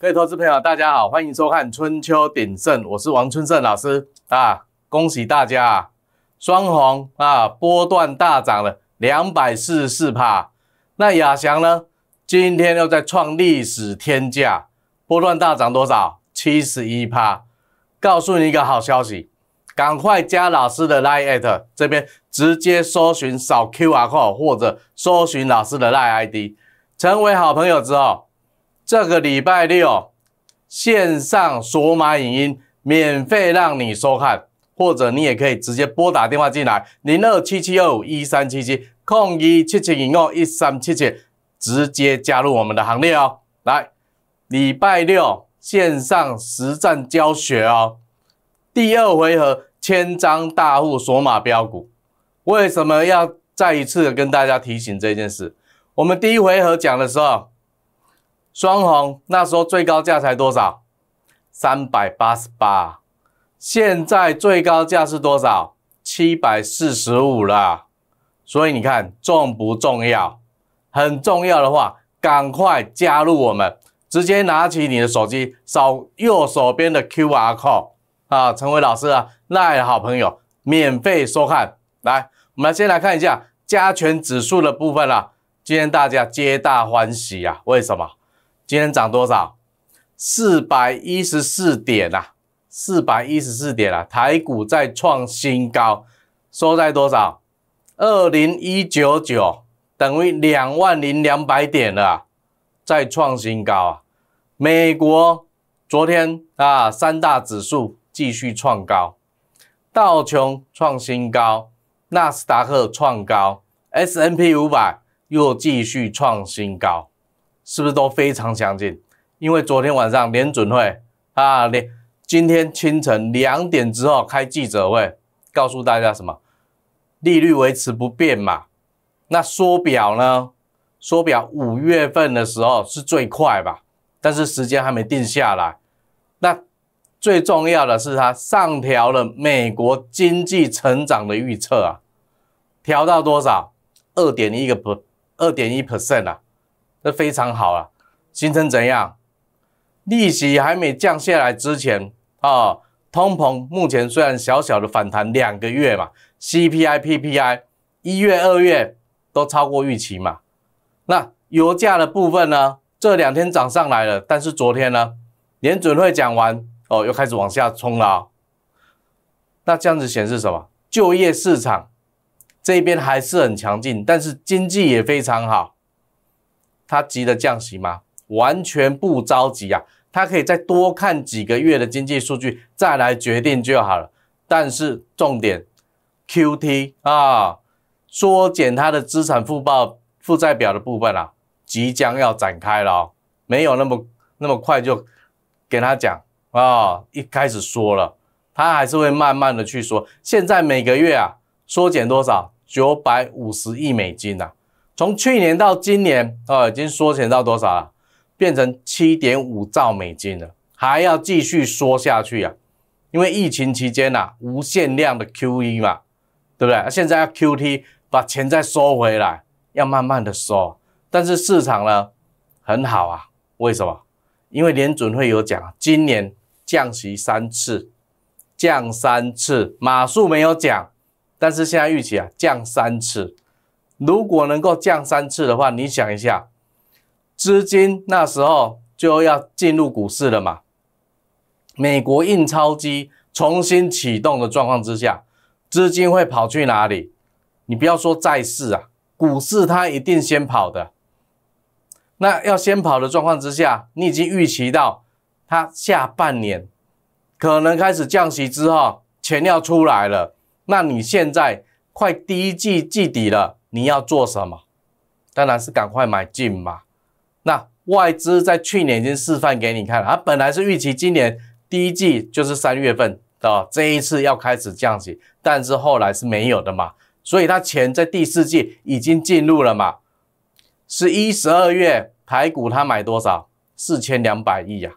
各位投资朋友，大家好，欢迎收看春秋鼎盛，我是王春盛老师啊，恭喜大家，双红啊，波段大涨了两百四十四帕，那亚翔呢，今天又在创历史天价，波段大涨多少七十一帕，告诉你一个好消息，赶快加老师的 line at，这边直接搜寻少 q r code 或者搜寻老师的 line ID，成为好朋友之后。这个礼拜六，线上索马影音免费让你收看，或者你也可以直接拨打电话进来，零二七七二五一三七七空一七七零二一三七七，直接加入我们的行列哦。来，礼拜六线上实战教学哦，第二回合千张大户索马标股，为什么要再一次跟大家提醒这件事？我们第一回合讲的时候。双红那时候最高价才多少？三百八十八。现在最高价是多少？七百四十五了。所以你看重不重要？很重要的话，赶快加入我们，直接拿起你的手机，扫右手边的 Q R code 啊，成为老师啊赖好朋友，免费收看。来，我们先来看一下加权指数的部分啦。今天大家皆大欢喜啊？为什么？今天涨多少？四百一十四点啊！四百一十四点啊，台股再创新高，收在多少？二零一九九等于两万零两百点了，再创新高啊！美国昨天啊，三大指数继续创高，道琼创新高，纳斯达克创高，S N P 五百又继续创新高。是不是都非常强劲？因为昨天晚上联准会啊，联今天清晨两点之后开记者会，告诉大家什么？利率维持不变嘛。那缩表呢？缩表五月份的时候是最快吧，但是时间还没定下来。那最重要的是，它上调了美国经济成长的预测啊，调到多少？二点一个 per 二点一 percent 啊。非常好啊。形成怎样？利息还没降下来之前啊，通膨目前虽然小小的反弹两个月嘛，CPI、PPI 一月、二月都超过预期嘛。那油价的部分呢？这两天涨上来了，但是昨天呢，年准会讲完哦，又开始往下冲了。那这样子显示什么？就业市场这边还是很强劲，但是经济也非常好。他急着降息吗？完全不着急啊，他可以再多看几个月的经济数据再来决定就好了。但是重点，Q T 啊，缩减他的资产负债负债表的部分啊，即将要展开了，哦，没有那么那么快就给他讲啊。一开始说了，他还是会慢慢的去说。现在每个月啊，缩减多少？九百五十亿美金啊。从去年到今年，哦，已经缩减到多少了？变成七点五兆美金了，还要继续缩下去啊！因为疫情期间呐，无限量的 QE 嘛，对不对？现在要 QT 把钱再收回来，要慢慢的收。但是市场呢，很好啊，为什么？因为联准会有讲，今年降息三次，降三次，码数没有讲，但是现在预期啊，降三次。如果能够降三次的话，你想一下，资金那时候就要进入股市了嘛？美国印钞机重新启动的状况之下，资金会跑去哪里？你不要说债市啊，股市它一定先跑的。那要先跑的状况之下，你已经预期到它下半年可能开始降息之后，钱要出来了。那你现在快第一季季底了。你要做什么？当然是赶快买进嘛。那外资在去年已经示范给你看了，它本来是预期今年第一季就是三月份的这一次要开始降息，但是后来是没有的嘛。所以它钱在第四季已经进入了嘛。十一十二月，排股它买多少？四千两百亿呀。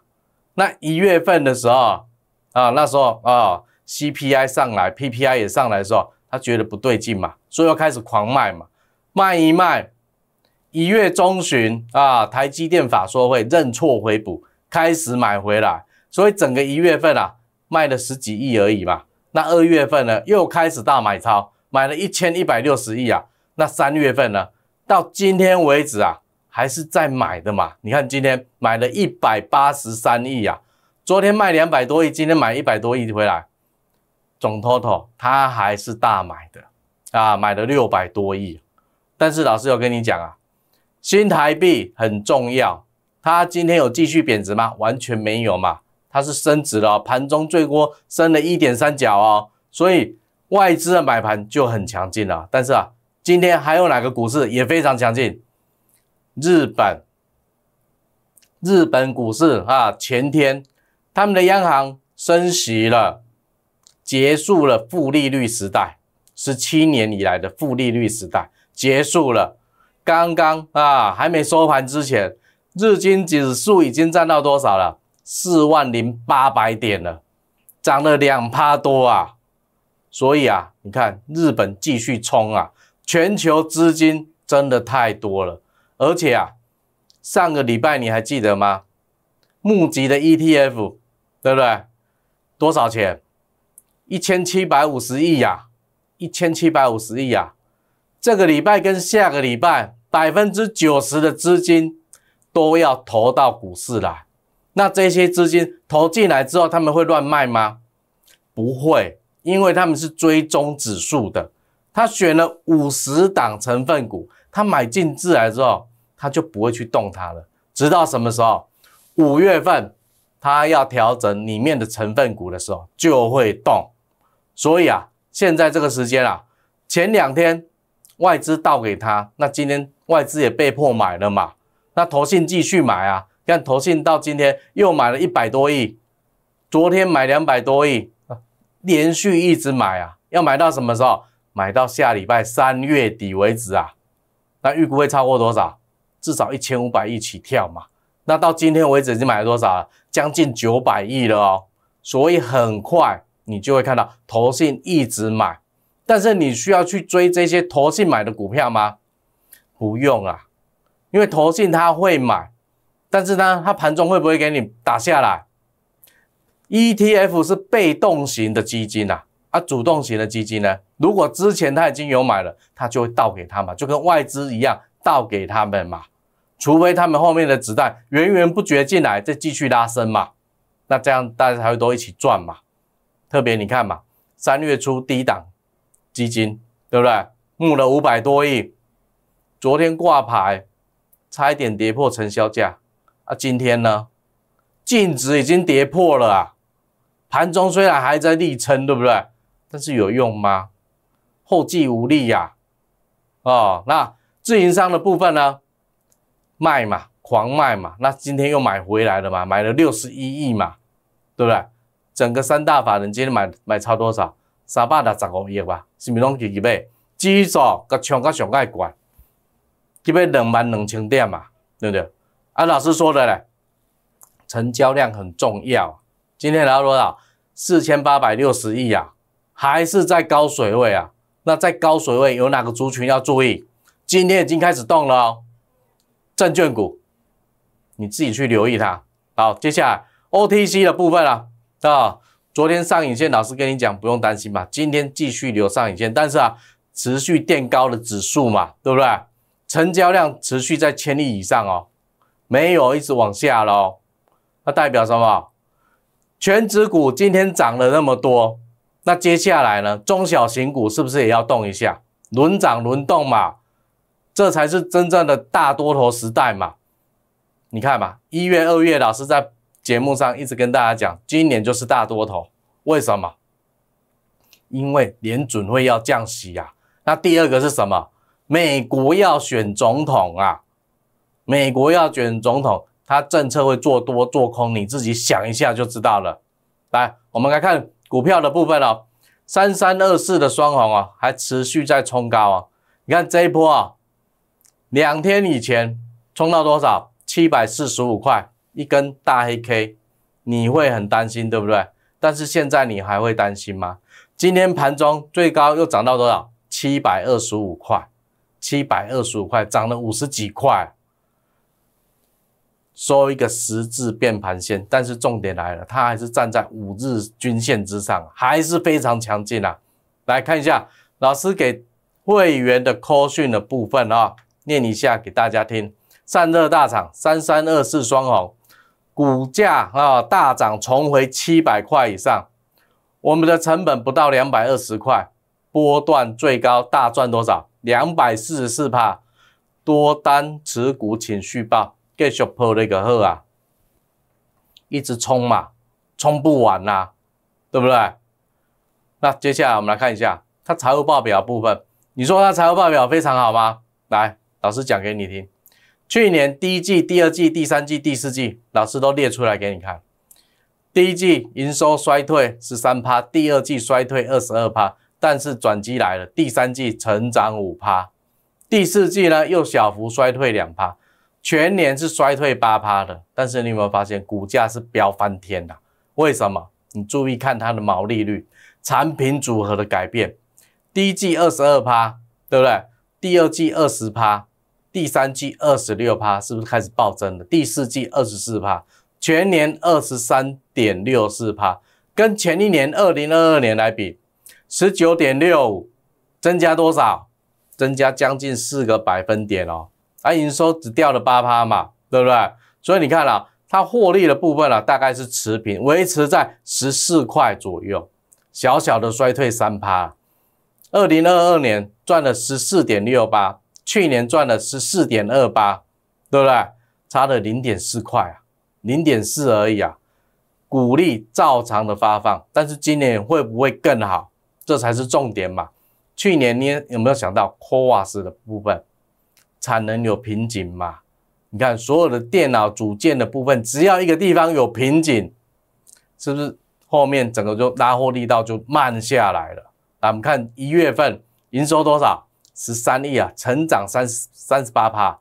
那一月份的时候，啊那时候啊，CPI 上来，PPI 也上来的时候。他觉得不对劲嘛，所以要开始狂卖嘛，卖一卖，一月中旬啊，台积电法说会认错回补，开始买回来，所以整个一月份啊，卖了十几亿而已嘛。那二月份呢，又开始大买超，买了一千一百六十亿啊。那三月份呢，到今天为止啊，还是在买的嘛。你看今天买了一百八十三亿啊，昨天卖两百多亿，今天买一百多亿回来。总 total，他还是大买的啊，买了六百多亿。但是老师有跟你讲啊，新台币很重要，它今天有继续贬值吗？完全没有嘛，它是升值了，盘中最多升了一点三角哦。所以外资的买盘就很强劲了。但是啊，今天还有哪个股市也非常强劲？日本，日本股市啊，前天他们的央行升息了。结束了负利率时代，十七年以来的负利率时代结束了。刚刚啊，还没收盘之前，日经指数已经涨到多少了？四万零八百点了，涨了两趴多啊！所以啊，你看日本继续冲啊，全球资金真的太多了。而且啊，上个礼拜你还记得吗？募集的 ETF，对不对？多少钱？一千七百五十亿呀，一千七百五十亿呀，这个礼拜跟下个礼拜百分之九十的资金都要投到股市来。那这些资金投进来之后，他们会乱卖吗？不会，因为他们是追踪指数的。他选了五十档成分股，他买进进来之后，他就不会去动它了。直到什么时候？五月份他要调整里面的成分股的时候，就会动。所以啊，现在这个时间啊，前两天外资倒给他，那今天外资也被迫买了嘛。那投信继续买啊，看投信到今天又买了一百多亿，昨天买两百多亿，连续一直买啊，要买到什么时候？买到下礼拜三月底为止啊。那预估会超过多少？至少一千五百亿起跳嘛。那到今天为止已经买了多少了？将近九百亿了哦。所以很快。你就会看到投信一直买，但是你需要去追这些投信买的股票吗？不用啊，因为投信它会买，但是呢，它盘中会不会给你打下来？ETF 是被动型的基金呐，啊，主动型的基金呢，如果之前他已经有买了，他就会倒给他们，就跟外资一样倒给他们嘛，除非他们后面的子弹源源不绝进来，再继续拉升嘛，那这样大家才会都一起赚嘛。特别你看嘛，三月初低档基金，对不对？募了五百多亿，昨天挂牌，差一点跌破成交价啊！今天呢，净值已经跌破了啊！盘中虽然还在力撑，对不对？但是有用吗？后继无力呀！哦，那自营商的部分呢？卖嘛，狂卖嘛，那今天又买回来了嘛？买了六十一亿嘛，对不对？整个三大法人今天买买超多少？三百六十五亿吧，是咪拢自己买？至数个冲个上盖棺，几杯冷万冷清点嘛，对不对？按老师说的咧，成交量很重要。今天来到多少？四千八百六十亿啊，还是在高水位啊？那在高水位有哪个族群要注意？今天已经开始动了哦，证券股，你自己去留意它。好，接下来 OTC 的部分了。啊，昨天上影线，老师跟你讲，不用担心嘛。今天继续留上影线，但是啊，持续垫高的指数嘛，对不对？成交量持续在千亿以上哦，没有一直往下喽。那代表什么？全指股今天涨了那么多，那接下来呢？中小型股是不是也要动一下？轮涨轮动嘛，这才是真正的大多头时代嘛。你看嘛，一月、二月，老师在。节目上一直跟大家讲，今年就是大多头，为什么？因为联准会要降息呀。那第二个是什么？美国要选总统啊，美国要选总统，他政策会做多做空，你自己想一下就知道了。来，我们来看股票的部分了，三三二四的双红啊，还持续在冲高啊。你看这一波啊，两天以前冲到多少？七百四十五块。一根大黑 K，你会很担心，对不对？但是现在你还会担心吗？今天盘中最高又涨到多少？七百二十五块，七百二十五块涨了五十几块，收一个十字变盘线。但是重点来了，它还是站在五日均线之上，还是非常强劲啊！来看一下老师给会员的 call 训的部分啊，念一下给大家听。散热大厂三三二四双红。股价啊大涨，重回七百块以上，我们的成本不到两百二十块，波段最高大赚多少？两百四十四帕，多单持股请续报，继续破那个贺啊，一直冲嘛，冲不完呐，对不对？那接下来我们来看一下它财务报表部分，你说它财务报表非常好吗？来，老师讲给你听。去年第一季、第二季、第三季、第四季，老师都列出来给你看。第一季营收衰退十三趴，第二季衰退二十二趴，但是转机来了，第三季成长五趴，第四季呢又小幅衰退两趴，全年是衰退八趴的。但是你有没有发现股价是飙翻天的？为什么？你注意看它的毛利率、产品组合的改变。第一季二十二趴，对不对？第二季二十趴。第三季二十六趴，是不是开始暴增了？第四季二十四趴，全年二十三点六四趴，跟前一年二零二二年来比，十九点六五，增加多少？增加将近四个百分点哦。啊，营收只掉了八趴嘛，对不对？所以你看了，它获利的部分啊，大概是持平，维持在十四块左右，小小的衰退三趴。二零二二年赚了十四点六八。去年赚了十四点二八，对不对？差了零点四块啊，零点四而已啊。股利照常的发放，但是今年会不会更好？这才是重点嘛。去年你有没有想到，Coreos 的部分产能有瓶颈嘛？你看所有的电脑组件的部分，只要一个地方有瓶颈，是不是后面整个就拉货力道就慢下来了？来，我们看一月份营收多少？十三亿啊，成长三十三十八趴。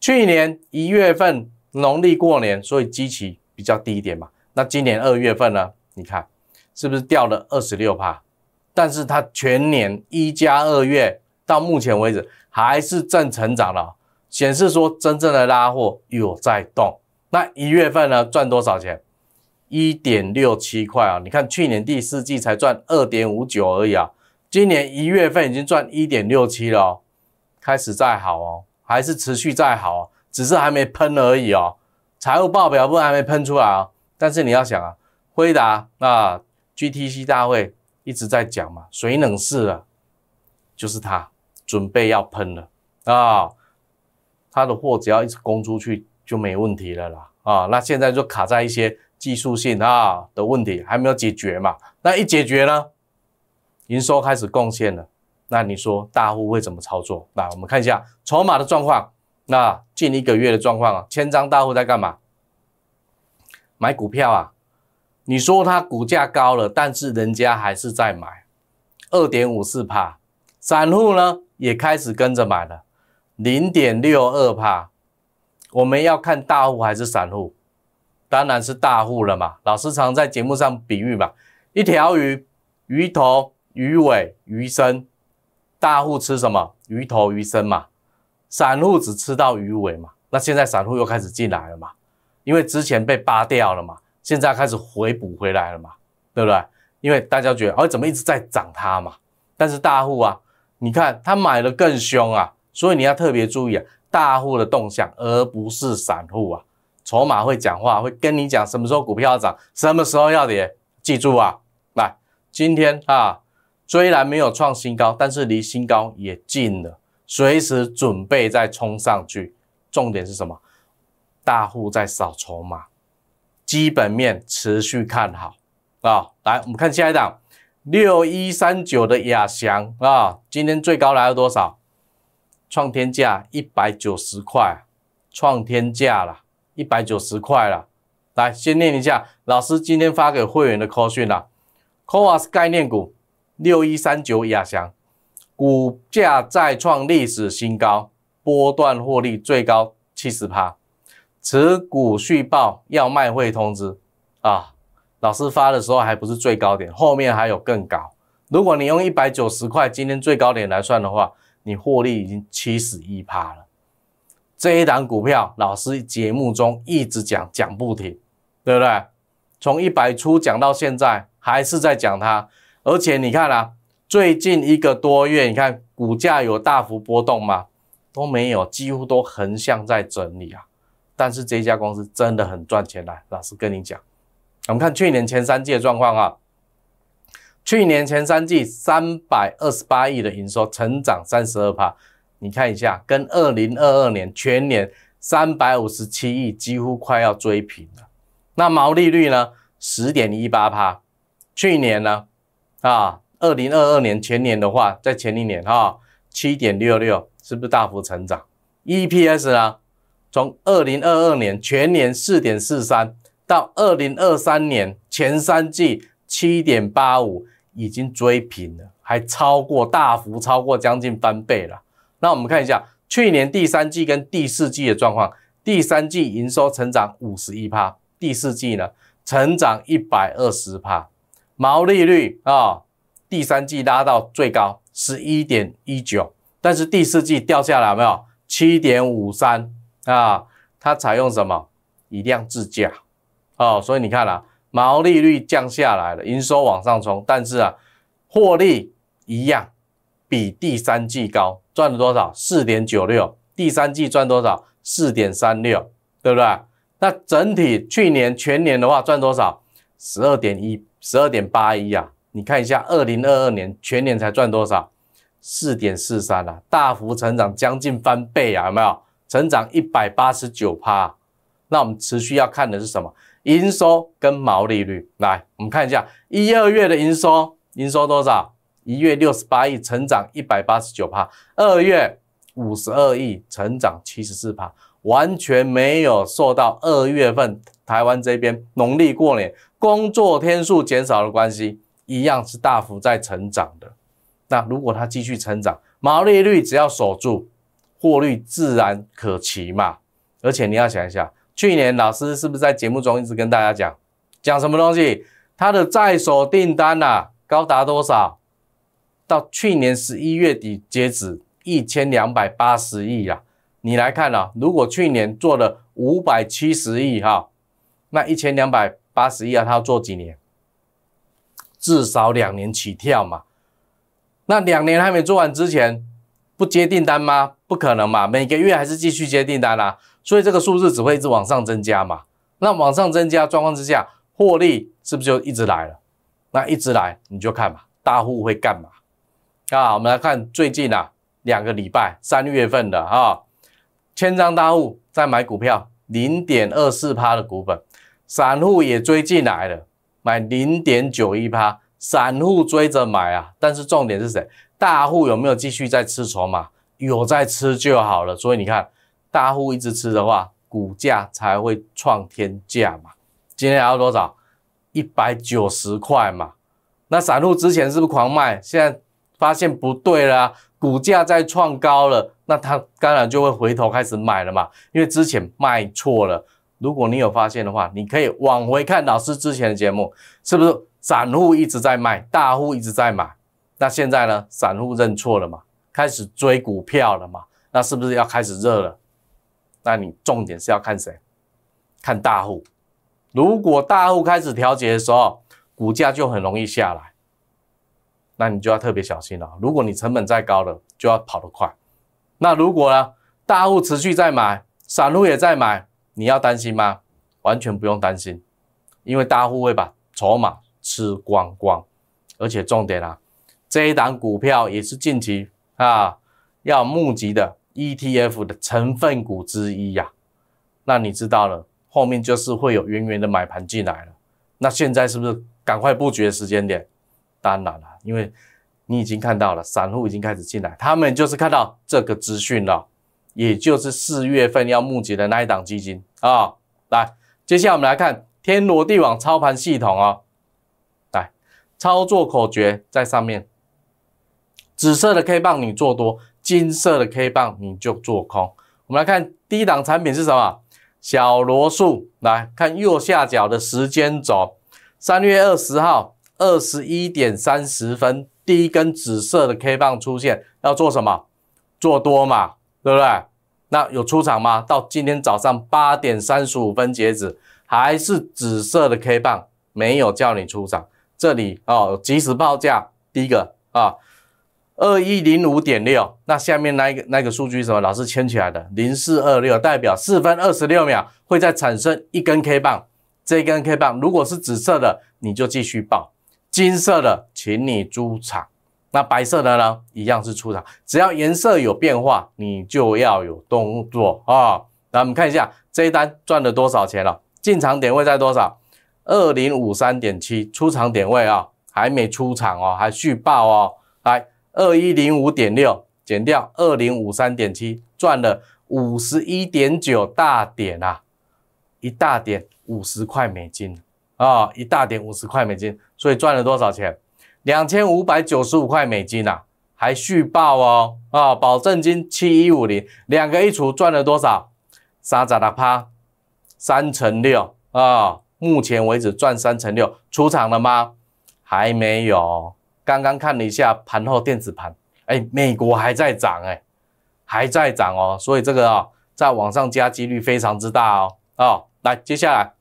去年一月份农历过年，所以基期比较低一点嘛。那今年二月份呢？你看是不是掉了二十六趴？但是它全年一加二月到目前为止还是正成长了，显示说真正的拉货有在动。那一月份呢赚多少钱？一点六七块啊！你看去年第四季才赚二点五九而已啊。今年一月份已经赚一点六七了，开始再好哦，还是持续再好，哦，只是还没喷而已哦。财务报表不还没喷出来哦，但是你要想啊，辉达那 GTC 大会一直在讲嘛，水冷式啊，就是他准备要喷了啊。他的货只要一直供出去就没问题了啦啊。那现在就卡在一些技术性啊的问题还没有解决嘛？那一解决呢？营收开始贡献了，那你说大户会怎么操作？来，我们看一下筹码的状况。那近一个月的状况啊，千张大户在干嘛？买股票啊？你说它股价高了，但是人家还是在买，二点五四帕。散户呢也开始跟着买了，零点六二帕。我们要看大户还是散户？当然是大户了嘛。老师常在节目上比喻嘛，一条鱼，鱼头。鱼尾鱼身，大户吃什么？鱼头鱼身嘛，散户只吃到鱼尾嘛。那现在散户又开始进来了嘛，因为之前被扒掉了嘛，现在开始回补回来了嘛，对不对？因为大家觉得哦，怎么一直在涨它嘛？但是大户啊，你看他买的更凶啊，所以你要特别注意啊，大户的动向，而不是散户啊。筹码会讲话，会跟你讲什么时候股票要涨，什么时候要跌。记住啊，来，今天啊。虽然没有创新高，但是离新高也近了，随时准备再冲上去。重点是什么？大户在扫筹码，基本面持续看好啊！来，我们看下一档六一三九的亚翔啊，今天最高来了多少？创天价一百九十块，创天价了，一百九十块了。来，先念一下老师今天发给会员的 call 讯啦，o 瓦 s 概念股。六一三九压翔，股价再创历史新高，波段获利最高七十趴，持股续报要卖会通知啊！老师发的时候还不是最高点，后面还有更高。如果你用一百九十块今天最高点来算的话，你获利已经七十一趴了。这一档股票老师节目中一直讲讲不停，对不对？从一百出讲到现在还是在讲它。而且你看啦，最近一个多月，你看股价有大幅波动吗？都没有，几乎都横向在整理啊。但是这家公司真的很赚钱的，老实跟你讲。我们看去年前三季的状况啊，去年前三季三百二十八亿的营收，成长三十二趴。你看一下，跟二零二二年全年三百五十七亿，几乎快要追平了。那毛利率呢，十点一八趴。去年呢？啊，二零二二年全年的话，在前一年哈，七点六六是不是大幅成长？EPS 呢，从二零二二年全年四点四三到二零二三年前三季七点八五，已经追平了，还超过大幅超过将近翻倍了。那我们看一下去年第三季跟第四季的状况，第三季营收成长五十一趴，第四季呢成长一百二十趴。毛利率啊，第三季拉到最高十一点一九，但是第四季掉下来没有七点五三啊？它采用什么以量制价哦，所以你看啊，毛利率降下来了，营收往上冲，但是啊，获利一样比第三季高，赚了多少四点九六？第三季赚多少四点三六？对不对？那整体去年全年的话赚多少十二点一？十二点八一啊，你看一下，二零二二年全年才赚多少？四点四三啊，大幅成长将近翻倍啊，有没有？成长一百八十九趴。那我们持续要看的是什么？营收跟毛利率。来，我们看一下一、二月的营收，营收多少？一月六十八亿，成长一百八十九趴；二月五十二亿，成长七十四趴，完全没有受到二月份台湾这边农历过年。工作天数减少的关系，一样是大幅在成长的。那如果它继续成长，毛利率只要守住，获利自然可期嘛。而且你要想一下，去年老师是不是在节目中一直跟大家讲讲什么东西？它的在手订单呐，高达多少？到去年十一月底截止一千两百八十亿呀。你来看啊，如果去年做了五百七十亿哈，那一千两百。八十一啊，他要做几年？至少两年起跳嘛。那两年还没做完之前，不接订单吗？不可能嘛，每个月还是继续接订单啦。所以这个数字只会一直往上增加嘛。那往上增加状况之下，获利是不是就一直来了？那一直来你就看嘛，大户会干嘛？啊，我们来看最近啊，两个礼拜，三月份的啊，千张大户在买股票，零点二四趴的股本。散户也追进来了，买零点九一趴，散户追着买啊。但是重点是谁？大户有没有继续在吃筹码？有在吃就好了。所以你看，大户一直吃的话，股价才会创天价嘛。今天还要多少？一百九十块嘛。那散户之前是不是狂卖？现在发现不对了，股价在创高了，那他当然就会回头开始买了嘛，因为之前卖错了。如果你有发现的话，你可以往回看老师之前的节目，是不是散户一直在卖，大户一直在买？那现在呢？散户认错了嘛？开始追股票了嘛？那是不是要开始热了？那你重点是要看谁？看大户。如果大户开始调节的时候，股价就很容易下来，那你就要特别小心了。如果你成本再高了，就要跑得快。那如果呢？大户持续在买，散户也在买。你要担心吗？完全不用担心，因为大户会把筹码吃光光，而且重点啊，这一档股票也是近期啊要募集的 ETF 的成分股之一呀。那你知道了，后面就是会有源源的买盘进来了。那现在是不是赶快布局时间点？当然了，因为你已经看到了散户已经开始进来，他们就是看到这个资讯了。也就是四月份要募集的那一档基金啊，来，接下来我们来看天罗地网操盘系统哦，来，操作口诀在上面，紫色的 K 棒你做多，金色的 K 棒你就做空。我们来看低档产品是什么，小罗数，来看右下角的时间轴，三月二十号二十一点三十分，第一根紫色的 K 棒出现，要做什么？做多嘛。对不对？那有出场吗？到今天早上八点三十五分截止，还是紫色的 K 棒，没有叫你出场。这里哦，即时报价，第一个啊，二一零五点六。那下面那个那个数据什么，老是圈起来的零四二六，代表四分二十六秒会再产生一根 K 棒。这根 K 棒如果是紫色的，你就继续报；金色的，请你出场。那白色的呢，一样是出场，只要颜色有变化，你就要有动作啊。来，我们看一下这一单赚了多少钱了？进场点位在多少？二零五三点七，出场点位啊，还没出场哦，还续报哦。来，二一零五点六减掉二零五三点七，赚了五十一点九大点啊，一大点五十块美金啊，一大点五十块美金，所以赚了多少钱？两千五百九十五块美金呐，还续报哦啊！保证金七一五零，两个一除赚了多少？三打打趴，三乘六啊！目前为止赚三乘六，出场了吗？还没有。刚刚看了一下盘后电子盘，哎，美国还在涨哎，还在涨哦。所以这个啊，在往上加几率非常之大哦。哦，来接下来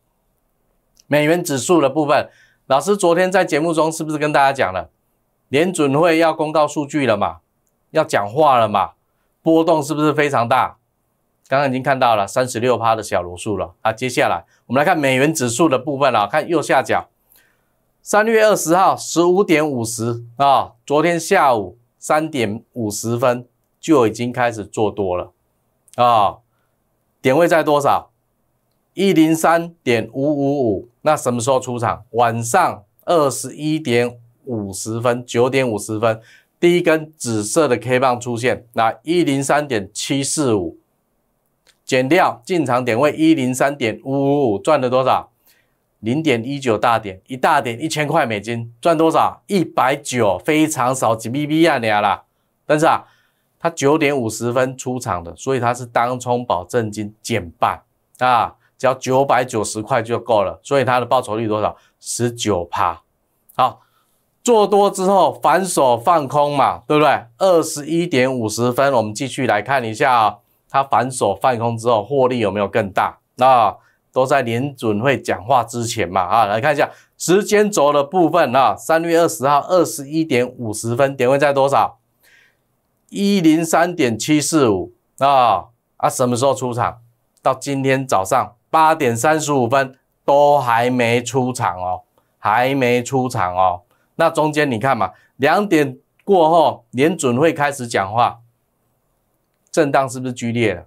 美元指数的部分。老师昨天在节目中是不是跟大家讲了，联准会要公告数据了嘛，要讲话了嘛，波动是不是非常大？刚刚已经看到了三十六趴的小罗数了啊。接下来我们来看美元指数的部分啊，看右下角，三月二十号十五点五十啊，昨天下午三点五十分就已经开始做多了啊，点位在多少？一零三点五五五。那什么时候出场？晚上二十一点五十分，九点五十分，第一根紫色的 K 棒出现，那一零三点七四五，减掉进场点位一零三点五五五，赚了多少？零点一九大点，一大点一千块美金，赚多少？一百九，非常少几 B B 呀你啊啦，但是啊，它九点五十分出场的，所以它是当冲保证金减半啊。要九百九十块就够了，所以它的报酬率多少？十九趴。好，做多之后反手放空嘛，对不对？二十一点五十分，我们继续来看一下哦，它反手放空之后获利有没有更大？那都在联准会讲话之前嘛，啊，来看一下时间轴的部分啊，三月二十号二十一点五十分，点位在多少？一零三点七四五啊啊，什么时候出场？到今天早上。八点三十五分都还没出场哦，还没出场哦。那中间你看嘛，两点过后年准会开始讲话，震荡是不是剧烈了？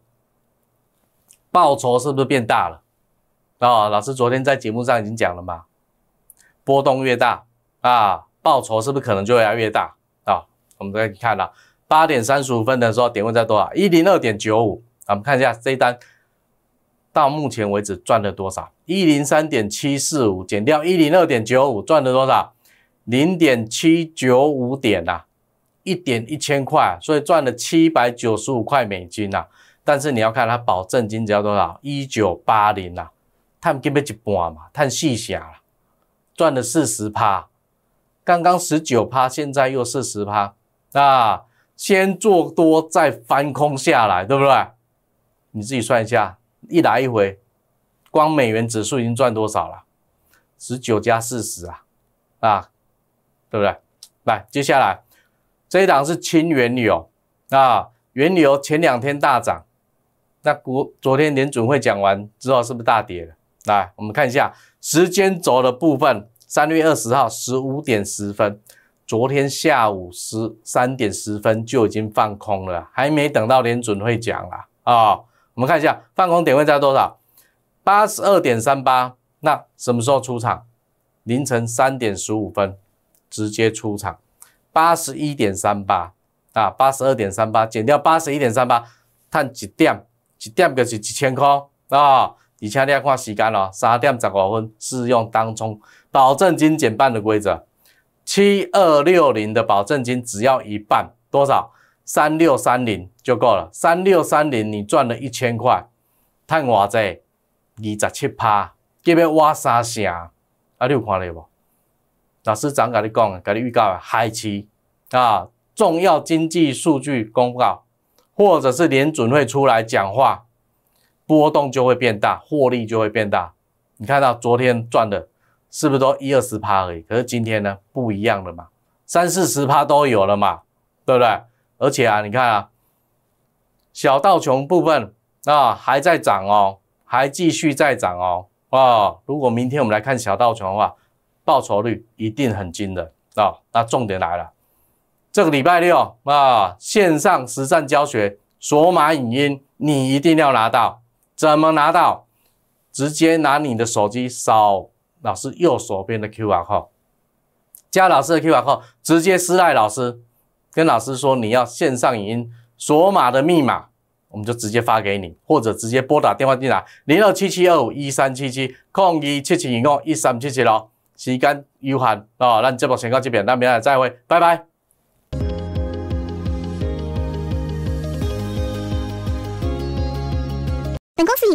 报酬是不是变大了？啊，老师昨天在节目上已经讲了嘛，波动越大啊，报酬是不是可能就要越大啊？我们再看啦，八点三十五分的时候点位在多少？一零二点九五。我们看一下 C 单。到目前为止赚了多少？一零三点七四五减掉一零二点九五，赚了多少？零点七九五点啊，一点一千块，所以赚了七百九十五块美金啊。但是你要看它保证金只要多少？一九八零啊，探基本一半嘛，探细下，赚了四十趴，刚刚十九趴，现在又四十趴，那先做多再翻空下来，对不对？你自己算一下。一来一回，光美元指数已经赚多少了？十九加四十啊，啊，对不对？来，接下来这一档是氢原油啊，原油前两天大涨，那昨昨天联准会讲完之后是不是大跌了？来，我们看一下时间轴的部分，三月二十号十五点十分，昨天下午十三点十分就已经放空了，还没等到年准会讲啊，啊。我们看一下放空点位在多少？八十二点三八。那什么时候出场？凌晨三点十五分，直接出场，八十一点三八啊，八十二点三八减掉八十一点三八，看几点？几点就是几千空啊？而且你要看时间了，三点十五分适用当冲保证金减半的规则，七二六零的保证金只要一半，多少？三六三零就够了。三六三零，你赚了一千块，赚偌济，二十七趴，叫你挖三声。啊，你有看到无？老师常甲你讲，甲你预告，海期啊，重要经济数据公告，或者是联准会出来讲话，波动就会变大，获利就会变大。你看到昨天赚的，是不是都一二十趴而已？可是今天呢，不一样了嘛，三四十趴都有了嘛，对不对？而且啊，你看啊，小道琼部分啊还在涨哦，还继续在涨哦。啊，如果明天我们来看小道琼的话，报酬率一定很惊人啊。那重点来了，这个礼拜六啊，线上实战教学，索马影音，你一定要拿到。怎么拿到？直接拿你的手机扫老师右手边的 Q R 号，加老师的 Q R 号，直接私信老师。跟老师说你要线上语音锁码的密码，我们就直接发给你，或者直接拨打电话进来零二七七二五一三七七空一七七二五一三七七咯。时间有限哦，咱节目先到这边，那明天再会，拜拜。